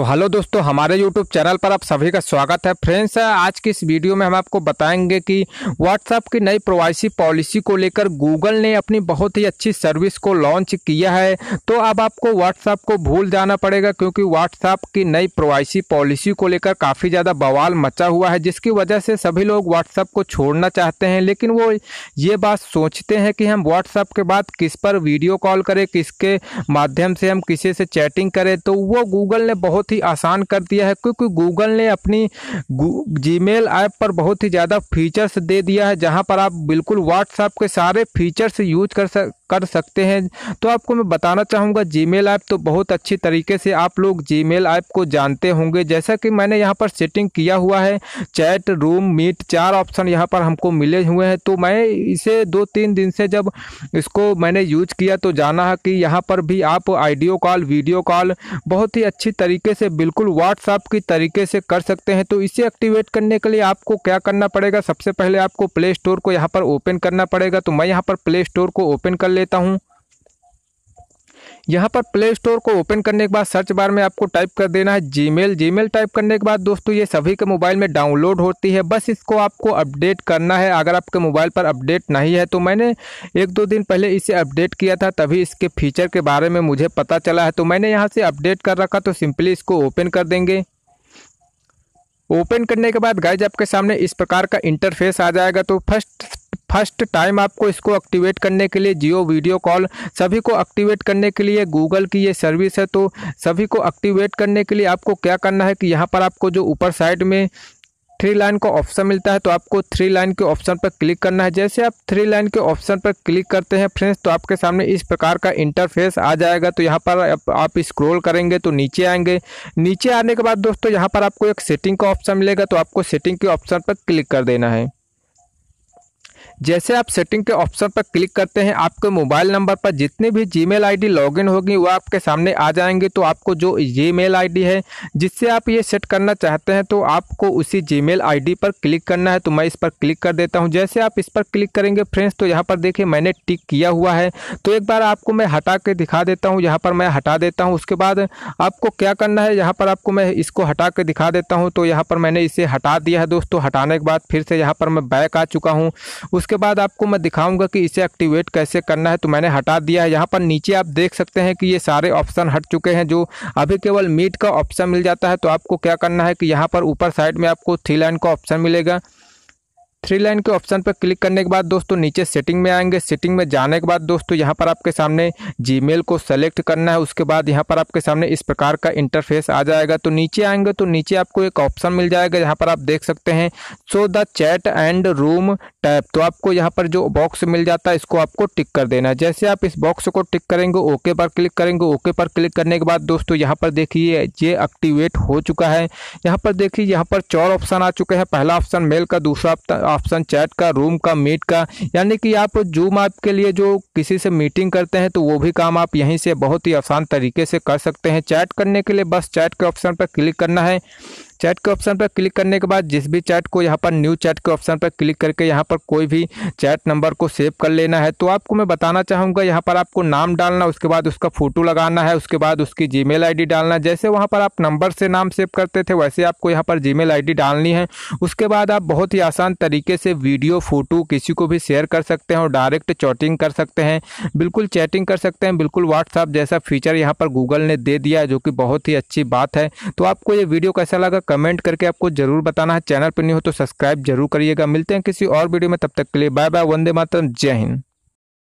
तो हेलो दोस्तों हमारे यूट्यूब चैनल पर आप सभी का स्वागत है फ्रेंड्स आज की इस वीडियो में हम आपको बताएंगे कि व्हाट्सएप की नई प्रोवाइसी पॉलिसी को लेकर गूगल ने अपनी बहुत ही अच्छी सर्विस को लॉन्च किया है तो अब आपको व्हाट्सएप को भूल जाना पड़ेगा क्योंकि व्हाट्सएप की नई प्रोवाइसी पॉलिसी को लेकर काफ़ी ज़्यादा बवाल मचा हुआ है जिसकी वजह से सभी लोग व्हाट्सएप को छोड़ना चाहते हैं लेकिन वो ये बात सोचते हैं कि हम व्हाट्सएप के बाद किस पर वीडियो कॉल करें किसके माध्यम से हम किसी से चैटिंग करें तो वो गूगल ने बहुत बहुत ही आसान कर दिया है क्योंकि गूगल ने अपनी जीमेल ऐप पर बहुत ही ज़्यादा फीचर्स दे दिया है जहाँ पर आप बिल्कुल व्हाट्सएप के सारे फीचर्स यूज कर सक कर सकते हैं तो आपको मैं बताना चाहूँगा जीमेल ऐप तो बहुत अच्छी तरीके से आप लोग जीमेल ऐप को जानते होंगे जैसा कि मैंने यहाँ पर सेटिंग किया हुआ है चैट रूम मीट चार ऑप्शन यहाँ पर हमको मिले हुए हैं तो मैं इसे दो तीन दिन से जब इसको मैंने यूज किया तो जाना है कि यहाँ पर भी आप आइडियो कॉल वीडियो कॉल बहुत ही अच्छी तरीके से बिल्कुल व्हाट्सअप की तरीके से कर सकते हैं तो इसे एक्टिवेट करने के लिए आपको क्या करना पड़ेगा सबसे पहले आपको प्ले स्टोर को यहाँ पर ओपन करना पड़ेगा तो मैं यहाँ पर प्ले स्टोर को ओपन कर ले लेता हूँ यहाँ पर प्ले स्टोर को ओपन करने के बाद सर्च बार में आपको टाइप कर देना है जीमेल जीमेल टाइप करने के बाद दोस्तों ये सभी के मोबाइल में डाउनलोड होती है बस इसको आपको अपडेट करना है अगर आपके मोबाइल पर अपडेट नहीं है तो मैंने एक दो दिन पहले इसे अपडेट किया था तभी इसके फीचर के बारे में मुझे पता चला है तो मैंने यहाँ से अपडेट कर रखा तो सिंपली इसको ओपन कर देंगे ओपन करने के बाद गाइज आपके सामने इस प्रकार का इंटरफेस आ जाएगा तो फर्स्ट फर्स्ट टाइम आपको इसको एक्टिवेट करने के लिए जियो वीडियो कॉल सभी को एक्टिवेट करने के लिए गूगल की ये सर्विस है तो सभी को एक्टिवेट करने के लिए आपको क्या करना है कि यहाँ पर आपको जो ऊपर साइड में थ्री लाइन का ऑप्शन मिलता है तो आपको थ्री लाइन के ऑप्शन पर क्लिक करना है जैसे आप थ्री लाइन के ऑप्शन पर क्लिक करते हैं फ्रेंड्स तो आपके सामने इस प्रकार का इंटरफेस आ जाएगा तो यहाँ पर आप स्क्रॉल करेंगे तो नीचे आएंगे नीचे आने के बाद दोस्तों यहाँ पर आपको एक सेटिंग का ऑप्शन मिलेगा तो आपको सेटिंग के ऑप्शन पर क्लिक कर देना है जैसे आप सेटिंग के ऑप्शन पर क्लिक करते हैं आपके मोबाइल नंबर पर जितनी भी जी मेल आई लॉगिन होगी वह आपके सामने आ जाएंगे तो आपको जो ये मेल आई है जिससे आप ये सेट करना चाहते हैं तो आपको उसी जी मेल पर क्लिक करना है तो मैं इस पर क्लिक कर देता हूँ जैसे आप इस पर क्लिक करेंगे फ्रेंड्स तो यहाँ पर देखिए मैंने टिक किया हुआ है तो एक बार आपको मैं हटा के दिखा देता हूँ यहाँ पर मैं हटा देता हूँ उसके बाद आपको क्या करना है यहाँ पर आपको मैं इसको हटा के दिखा देता हूँ तो यहाँ पर मैंने इसे हटा दिया है दोस्तों हटाने के बाद फिर से यहाँ पर मैं बैक आ चुका हूँ उस उसके बाद आपको मैं दिखाऊंगा कि इसे एक्टिवेट कैसे करना है तो मैंने हटा दिया है यहाँ पर नीचे आप देख सकते हैं कि ये सारे ऑप्शन हट चुके हैं जो अभी केवल मीट का ऑप्शन मिल जाता है तो आपको क्या करना है कि यहाँ पर ऊपर साइड में आपको थ्री लाइन का ऑप्शन मिलेगा थ्री लाइन के ऑप्शन पर क्लिक करने के बाद दोस्तों नीचे सेटिंग में आएंगे सेटिंग में जाने के बाद दोस्तों यहाँ पर आपके सामने जीमेल को सेलेक्ट करना है उसके बाद यहाँ पर आपके सामने इस प्रकार का इंटरफेस आ जाएगा तो नीचे आएंगे तो नीचे आपको एक ऑप्शन मिल जाएगा यहां पर आप देख सकते हैं so the chat and room tap तो आपको यहाँ पर जो बॉक्स मिल जाता है इसको आपको टिक कर देना है जैसे आप इस बॉक्स को टिक करेंगे ओके पर क्लिक करेंगे ओके पर क्लिक करने के बाद दोस्तों यहाँ पर देखिए ये एक्टिवेट हो चुका है यहाँ पर देखिए यहाँ पर चार ऑप्शन आ चुके हैं पहला ऑप्शन मेल का दूसरा ऑप्शन चैट का रूम का मीट का यानी कि आप जूम ऐप के लिए जो किसी से मीटिंग करते हैं तो वो भी काम आप यहीं से बहुत ही आसान तरीके से कर सकते हैं चैट करने के लिए बस चैट के ऑप्शन पर क्लिक करना है चैट के ऑप्शन पर क्लिक करने के बाद जिस भी चैट को यहाँ पर न्यू चैट के ऑप्शन पर क्लिक करके यहाँ पर कोई भी चैट नंबर को सेव कर लेना है तो आपको मैं बताना चाहूँगा यहाँ पर आपको नाम डालना उसके बाद उसका फ़ोटो लगाना है उसके बाद उसकी जी मेल डालना जैसे वहाँ पर आप नंबर से नाम सेव करते थे वैसे आपको यहाँ पर जी मेल डालनी है उसके बाद आप बहुत ही आसान तरीके से वीडियो फ़ोटो किसी को भी शेयर कर सकते हैं और डायरेक्ट चैटिंग कर सकते हैं बिल्कुल चैटिंग कर सकते हैं बिल्कुल व्हाट्सअप जैसा फीचर यहाँ पर गूगल ने दे दिया जो कि बहुत ही अच्छी बात है तो आपको ये वीडियो कैसा लगा कमेंट करके आपको जरूर बताना है चैनल पर नहीं हो तो सब्सक्राइब जरूर करिएगा मिलते हैं किसी और वीडियो में तब तक के लिए बाय बाय वंदे मातरम जय हिंद